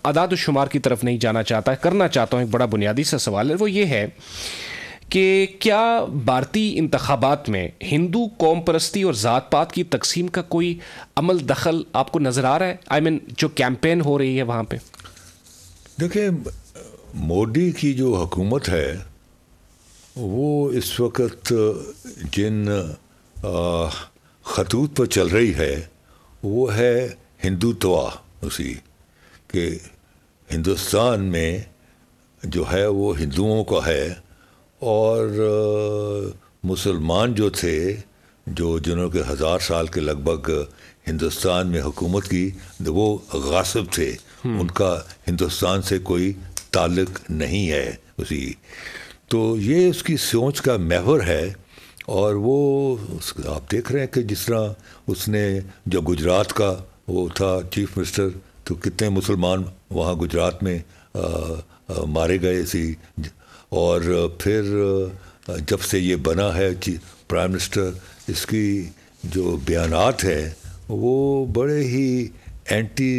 अदाद व शुमार की तरफ नहीं जाना चाहता करना चाहता हूँ एक बड़ा बुनियादी सा सवाल है वो ये है कि क्या भारतीय इंतबात में हिंदू कौम परस्ती और ज़ात पात की तकसीम का कोई अमल दखल आपको नज़र आ रहा है आई I मीन mean, जो कैंपेन हो रही है वहाँ पे देखिए मोदी की जो हुकूमत है वो इस वक्त जिन खतूत पर चल रही है वो है हिंदुत्वा उसी कि हिंदुस्तान में जो है वो हिंदुओं का है और मुसलमान जो थे जो जिन्हों के हज़ार साल के लगभग हिंदुस्तान में हुकूमत की तो वो गासिब थे हम्म। उनका हिंदुस्तान से कोई ताल्लुक नहीं है उसी तो ये उसकी सोच का महवर है और वो आप देख रहे हैं कि जिस तरह उसने जो गुजरात का वो था चीफ मिनिस्टर तो कितने मुसलमान वहाँ गुजरात में आ, आ, मारे गए थे और फिर जब से ये बना है प्राइम मिनिस्टर इसकी जो बयानात है वो बड़े ही एंटी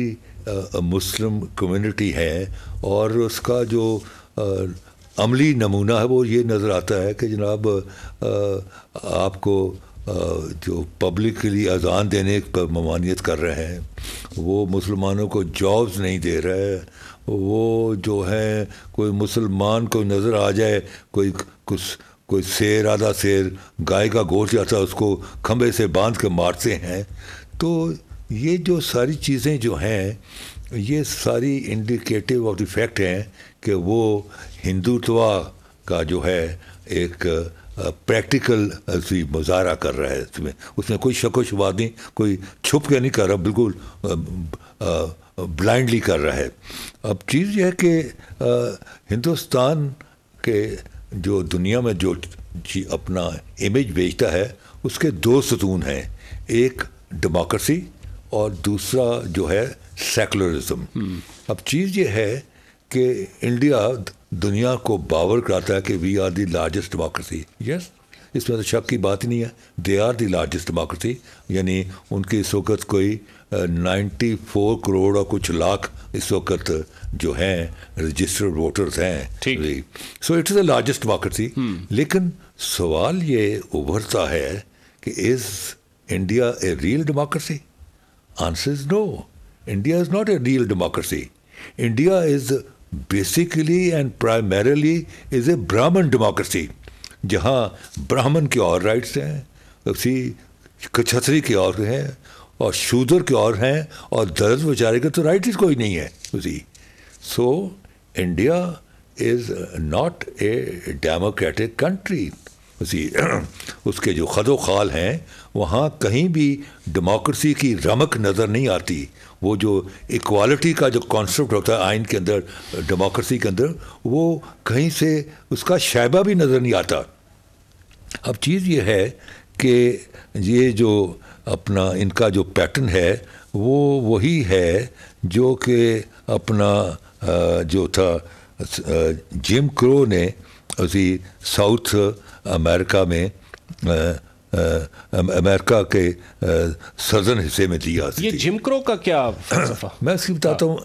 मुस्लिम कम्युनिटी है और उसका जो आ, अमली नमूना है वो ये नज़र आता है कि जनाब आपको जो पब्लिक के लिए अजान देने पर ममानियत कर रहे हैं वो मुसलमानों को जॉब्स नहीं दे रहे वो जो है कोई मुसलमान को नज़र आ जाए कोई कुछ कोई शेर आधा शेर गाय का गोश्त जाता उसको खम्भे से बांध के मारते हैं तो ये जो सारी चीज़ें जो हैं ये सारी इंडिकेटिव ऑफ द फैक्ट हैं कि वो हिंदुत्वा का जो है एक प्रैक्टिकल सी मुजाहरा कर रहा है इसमें उसमें कोई शको शुबा नहीं कोई छुप के नहीं कर रहा बिल्कुल ब्लाइंडली कर रहा है अब चीज़ यह है कि हिंदुस्तान के जो दुनिया में जो अपना इमेज बेचता है उसके दो सतून हैं एक डेमोक्रेसी और दूसरा जो है सेकुलरिज्म हम्म। अब चीज़ यह है कि इंडिया दुनिया को बावर कराता है कि we are the largest democracy yes इसमें तो शक की बात ही नहीं है they are the largest democracy यानी उनकी इस वक्त कोई नाइन्टी फोर करोड़ और कुछ लाख इस वक्त जो हैं रजिस्टर्ड वोटर्स हैं so it is the largest democracy लेकिन सवाल ये उभरता है कि is India a real democracy answer is no India is not a real democracy India is basically and primarily is a Brahmin democracy जहाँ ब्राह्मण के और राइट्स हैं उसी कछतरी के और हैं और शूदर के और हैं और दर्द बेचारे के तो राइट ही कोई नहीं है उसी so India is not a democratic country उसी उसके जो खदो खाल हैं वहाँ कहीं भी डेमोक्रेसी की रमक नज़र नहीं आती वो जो इक्वालिटी का जो कॉन्सेप्ट होता है आइन के अंदर डेमोक्रेसी के अंदर वो कहीं से उसका शायबा भी नज़र नहीं आता अब चीज़ ये है कि ये जो अपना इनका जो पैटर्न है वो वही है जो कि अपना जो था जिम क्रो ने उसी साउथ अमेरिका में अमेरिका के सदर्न हिस्से में दी जाती ये जिमक्रो का क्या मैं इसकी बताता हूँ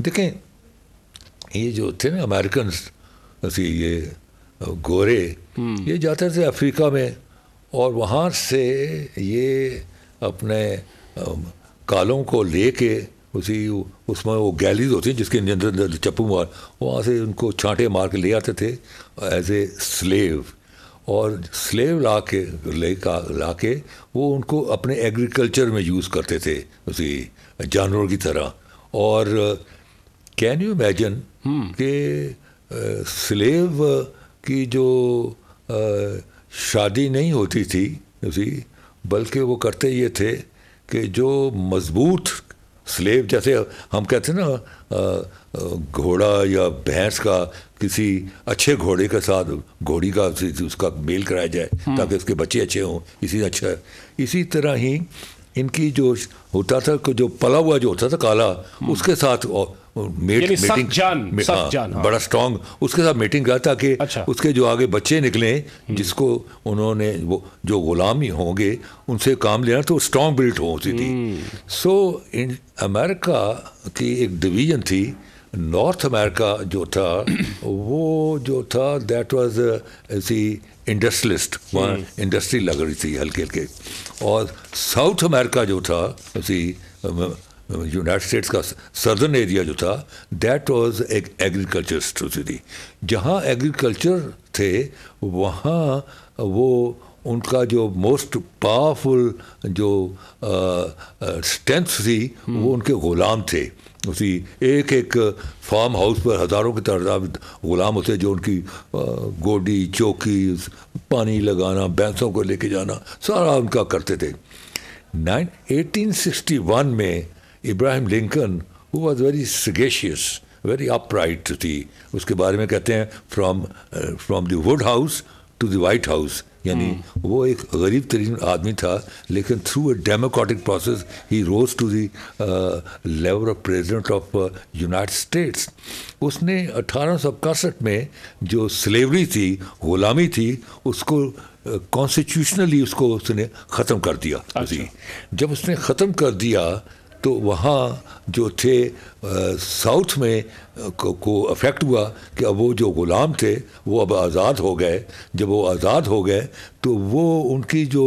देखें ये जो थे ना अमेरिकन ये गोरे हम्म। ये जाते थे अफ्रीका में और वहाँ से ये अपने कालों को लेके उसी उसमें वो गैलीज होती हैं जिसके अंदर चप्पू मार वहाँ से उनको छांटे मार के ले आते थे एज ए स्लेव और स्लेव ला के ले का ला के वो उनको अपने एग्रीकल्चर में यूज़ करते थे उसी जानवर की तरह और कैन यू इमेजन कि स्लेव की जो आ, शादी नहीं होती थी उसी बल्कि वो करते ये थे कि जो मजबूत स्लेव जैसे हम कहते हैं ना घोड़ा या भैंस का किसी अच्छे घोड़े के साथ घोड़ी का उसका मेल कराया जाए हम्म। ताकि उसके बच्चे अच्छे हों इसी अच्छा इसी तरह ही इनकी जो होता था जो पला हुआ जो होता था काला हम्म। उसके साथ मेट मेटिंग जान, आ, हाँ, जान, हाँ। बड़ा स्ट्रांग उसके साथ मीटिंग था ताकि अच्छा। उसके जो आगे बच्चे निकले हम्म। जिसको उन्होंने वो जो गुलामी होंगे उनसे काम लेना तो स्ट्रांग बिल्ट हो थी सो इन अमेरिका की एक डिवीजन थी नॉर्थ अमेरिका जो था वो जो था दैट वाज ऐसी इंडस्ट्रियलिस्ट वहाँ इंडस्ट्री लग रही थी हल्के हल्के और साउथ अमेरिका जो था ऐसी यूनाइटेड स्टेट्स का सदर्न एरिया जो था दैट वाज एक एग्रीकल्चर सिटी जहाँ एग्रीकल्चर थे वहाँ वो उनका जो मोस्ट पावरफुल जो स्ट्रेंथ थी हम्म। वो उनके गुलाम थे उसी एक एक फार्म हाउस पर हज़ारों की तादाद गुलाम होते जो उनकी गोडी चौकी पानी लगाना भैंसों को लेके जाना सारा उनका करते थे नाइन एटीन में Abraham Lincoln who was very sagacious very upright थी उसके बारे में कहते हैं from from the wood house to the White House यानी वो एक गरीब तरीन आदमी था लेकिन through a democratic process he rose to the level of president of United States उसने अठारह में जो स्लेवरी थी गुलामी थी उसको कॉन्स्टिट्यूशनली uh, उसको उसने ख़त्म कर दिया अच्छा। जब उसने ख़त्म कर दिया तो वहाँ जो थे साउथ में को, को अफेक्ट हुआ कि अब वो जो ग़ुलाम थे वो अब आज़ाद हो गए जब वो आज़ाद हो गए तो वो उनकी जो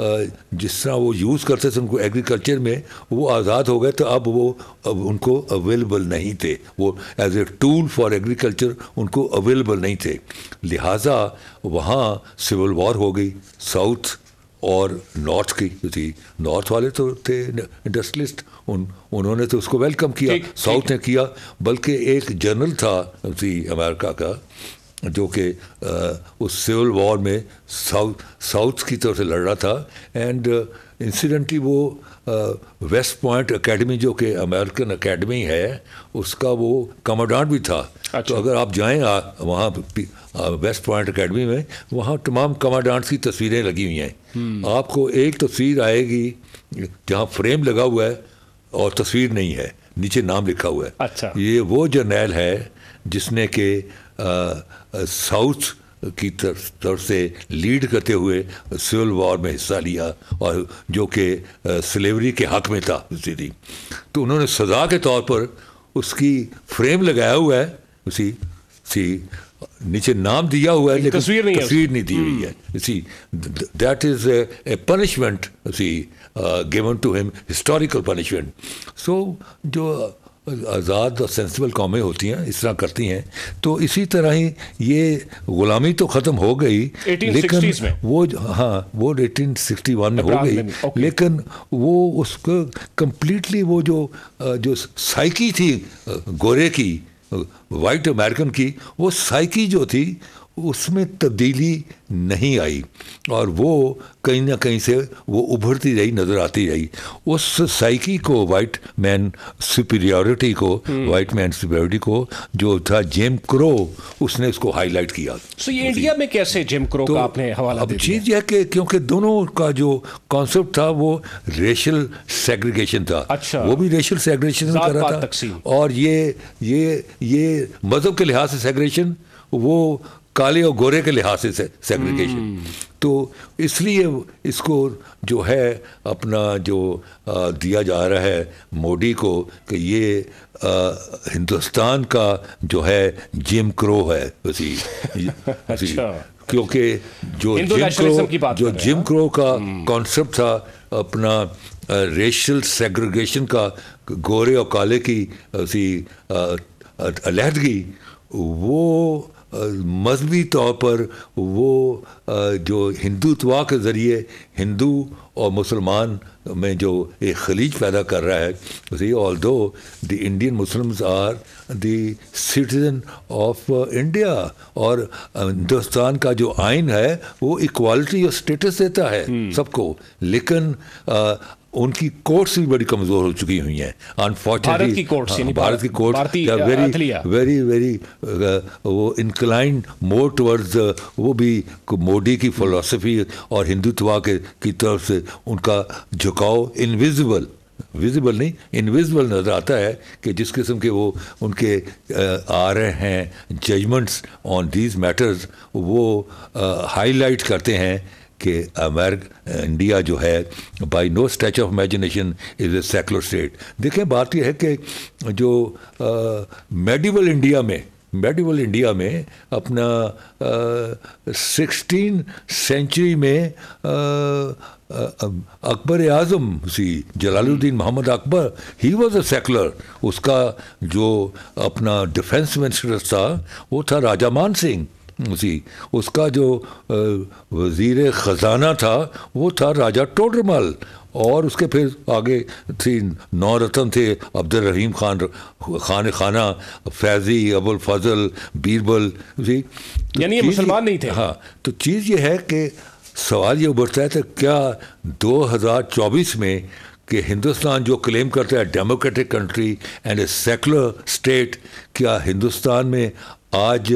जिस तरह वो यूज़ करते थे उनको एग्रीकल्चर में वो आज़ाद हो गए तो अब वो अब उनको अवेलेबल नहीं थे वो as a tool for agriculture उनको अवेलेबल नहीं थे लिहाजा वहाँ सिविल वॉर हो गई साउथ और नॉर्थ की जो थी नॉर्थ वाले तो थे इंडस्ट्रियलिस्ट उन उन्होंने तो उसको वेलकम किया साउथ ने किया बल्कि एक जनरल था थी अमेरिका का जो कि उस सिविल वॉर में साउथ साउथ की तरफ से लड़ रहा था एंड इंसिडेंटली वो वेस्ट पॉइंट एकेडमी जो कि अमेरिकन एकेडमी है उसका वो कमांडेंट भी था तो अच्छा। तो अगर आप जाएं वहाँ वेस्ट पॉइंट एकेडमी में वहाँ तमाम कमांडेंट्स की तस्वीरें लगी हुई हैं हम्म। आपको एक तस्वीर आएगी जहाँ फ्रेम लगा हुआ है और तस्वीर नहीं है नीचे नाम लिखा हुआ है अच्छा ये वो जर्नैल है जिसने के साउथ की तरफ से लीड करते हुए सिविल वॉर में हिस्सा लिया और जो कि स्लेवरी के हक में था थी तो उन्होंने सजा के तौर पर उसकी फ्रेम लगाया हुआ है उसी सी नीचे नाम दिया हुआ है लेकिन तस्वीर नहीं तस्वीर नहीं दी हुई है इसी दैट इज ए पनिशमेंट उसी given to him historical punishment so जो आज़ाद और सेंसिबल कौमें होती हैं इस तरह करती हैं तो इसी तरह ही ये ग़ुलामी तो ख़त्म हो गई लेकिन वो हाँ वो एटीन सिक्सटी वन में हो गई लेकिन वो उसको कम्प्लीटली वो जो जो साइकी थी गोरे की वाइट अमेरिकन की वो साइकी जो थी उसमें तब्दीली नहीं आई और वो कहीं ना कहीं से वो उभरती रही नज़र आती रही उस साइकी को वाइट मैन सुपीरियोरिटी को वाइट मैन सुपीरियोरिटी को जो था जेम क्रो उसने उसको हाईलाइट किया सो so, ये इंडिया में कैसे जेम क्रो तो, का आपने हवाला अब चीज़ यह कि क्योंकि दोनों का जो कॉन्सेप्ट था वो रेशल सेग्रीगेशन था अच्छा वो भी रेशल सेग्रीगेशन कर रहा था और ये ये ये मज़हब के लिहाज से सेग्रेशन वो काले और गोरे के लिहाज से सेग्रीगेशन hmm. तो इसलिए इसको जो है अपना जो दिया जा रहा है मोदी को कि ये हिंदुस्तान का जो है जिम क्रो है उसी, उसी अच्छा। क्योंकि जो जिम क्रो की बात जो जिम क्रो का कॉन्सेप्ट hmm. था अपना रेशल सेग्रीगेशन का गोरे और काले की उसी अलहदगी वो मजहबी तौर पर वो जो हिंदुत्वा के ज़रिए हिंदू और मुसलमान में जो एक खलीज पैदा कर रहा है उसे although the Indian Muslims are citizen of India और हिंदुस्तान का जो आइन है वो इक्वालिटी और स्टेटस देता है हम्म। सबको लेकिन उनकी कोर्ट्स भी बड़ी कमज़ोर हो चुकी हुई हैं अनफॉर्चुनेटली भारत की कोर्ट्स हाँ, भारत की वेरी वेरी वेरी वो इंक्लाइंड मोर टवर्ड्स वो भी मोदी की फलोसफी और हिंदुत्व के की तरफ से उनका झुकाव इनविजिबल विजिबल नहीं इनविजिबल नज़र आता है कि जिस किस्म के वो उनके uh, आ रहे हैं जजमेंट्स ऑन दीज मैटर्स वो हाईलाइट uh, करते हैं कि अमेरिका इंडिया जो है by no stretch of imagination is a secular state देखें बात यह है कि जो मेडिवल इंडिया में मेडिवल इंडिया में अपना सिक्सटीन सेंचुरी में अकबर आज़म सी Jalaluddin Mohammad Akbar he was a secular उसका जो अपना डिफेंस मिनिस्टर था वो था राजा मान सिंह जी उसका जो वजीर ख़जाना था वो था राजा टोडरमल और उसके फिर आगे थी नौ रतन थे अब्दुल रहीम खान खान खाना फैज़ी अबुल फजल बीरबल जी तो यानी ये मुसलमान नहीं थे हाँ तो चीज़ ये है कि सवाल ये उभरता है कि क्या 2024 में कि हिंदुस्तान जो क्लेम करता है democratic country and a secular state क्या हिंदुस्तान में आज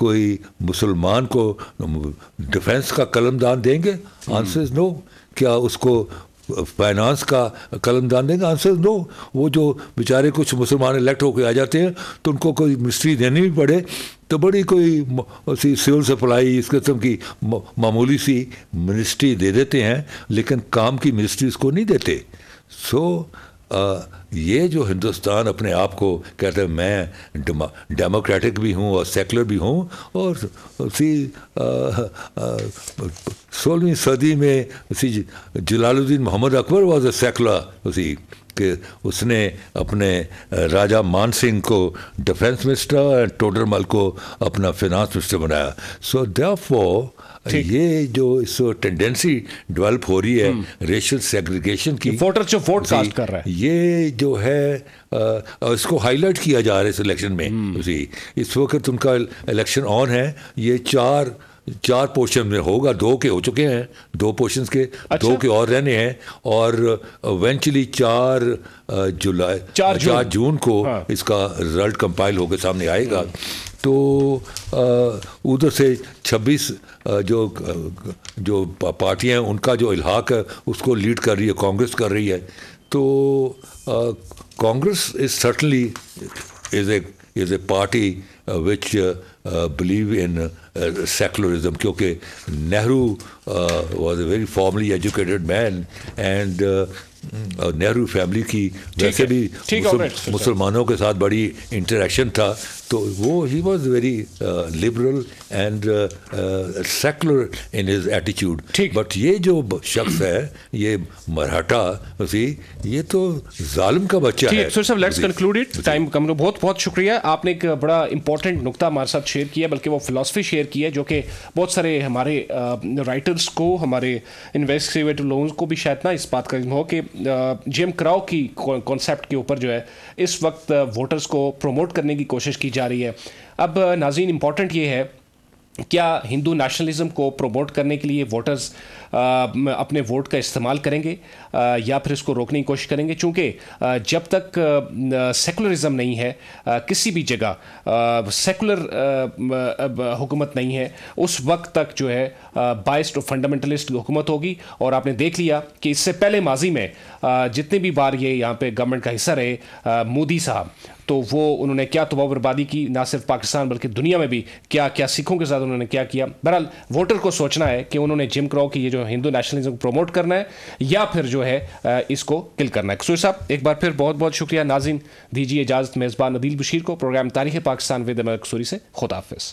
कोई मुसलमान को डिफेंस का कलम दान देंगे आंसर इज़ नो क्या उसको फाइनेंस का कलम दान देंगे आंसर नो वो जो बेचारे कुछ मुसलमान इलेक्ट होकर आ जाते हैं तो उनको कोई मिनिस्ट्री देनी भी पड़े तो बड़ी कोई सी सिविल सप्लाई इस किस्म की मामूली सी मिनिस्ट्री दे देते हैं लेकिन काम की मिनिस्ट्री उसको नहीं देते सो so, ये जो हिंदुस्तान अपने आप को कहते हैं मैं डेमोक्रेटिक भी हूँ और सेकुलर भी हूँ और उसी सोलहवीं सदी में उसी Jalaluddin Mohammad Akbar was a secular उसी कि उसने अपने राजा मान सिंह को डिफेंस मिनिस्टर एंड टोडरमल को अपना फिनांस मिनिस्टर बनाया सो देयर ये जो इस टेंडेंसी डेवलप हो रही है रेशियल हम्म। सेग्रीगेशन की वोटर जो वोट कास्ट कर रहा है ये जो है आ, इसको हाईलाइट किया जा रहा है इस इलेक्शन में हम्म। जी इस वक्त उनका इलेक्शन ऑन है ये चार चार पोर्शन में होगा दो के हो चुके हैं दो पोर्शन के अच्छा? दो के और रहने हैं और वेंचुअली चार जुलाई चार जून, चार जून को हाँ। इसका रिजल्ट कंपाइल होकर सामने आएगा हम्म। तो उधर से 26 जो जो पार्टियां हैं उनका जो इलाहाक है उसको लीड कर रही है कांग्रेस कर रही है तो Congress is certainly is a is a party which believe in secularism क्योंकि Nehru was a very formally educated man and Nehru family की वैसे भी मुसलमानों के साथ बड़ी इंटरेक्शन था तो वो he was very liberal and secular in his attitude but ये जो शख्स है ये मराठा उसी ये तो जालिम का बच्चा है सर सब लेट्स कंक्लूड इट टाइम कम बहुत बहुत शुक्रिया आपने एक बड़ा इंपॉर्टेंट नुकता हमारे साथ शेयर किया बल्कि वो फिलासफी शेयर की है जो कि बहुत सारे हमारे राइटर्स uh, को हमारे इन्वेस्टिगेटिव लोन्स को भी शायद ना इस बात का हो कि जेम uh, क्राओ की कॉन्सेप्ट के ऊपर जो है इस वक्त वोटर्स uh, को प्रमोट करने की कोशिश की जा जा रही है अब नाजीन इम्पॉर्टेंट ये है क्या हिंदू नेशनलिज्म को प्रमोट करने के लिए वोटर्स अपने वोट का इस्तेमाल करेंगे या फिर इसको रोकने की कोशिश करेंगे क्योंकि जब तक सेकुलरिज्म नहीं है किसी भी जगह सेकुलर हुकूमत नहीं है उस वक्त तक जो है बाइस्ड फंडामेंटलिस्ट हुकूमत होगी और आपने देख लिया कि इससे पहले माजी में जितने भी बार ये यहाँ पे गवर्नमेंट का हिस्सा रहे मोदी साहब तो वो उन्होंने क्या तबाह बर्बादी की ना सिर्फ पाकिस्तान बल्कि दुनिया में भी क्या क्या सिखों के साथ उन्होंने क्या किया बहरहाल वोटर को सोचना है कि उन्होंने जिम क्रॉ की ये जो हिंदू नेशनलिज्म को प्रमोट करना है या फिर जो है इसको किल करना है कसूर साहब एक बार फिर बहुत बहुत शुक्रिया नाजिन दीजिए इजाज़त मेज़बान अदील बशीर को प्रोग्राम तारीख पाकिस्तान विद कसूरी से खुदाफिज़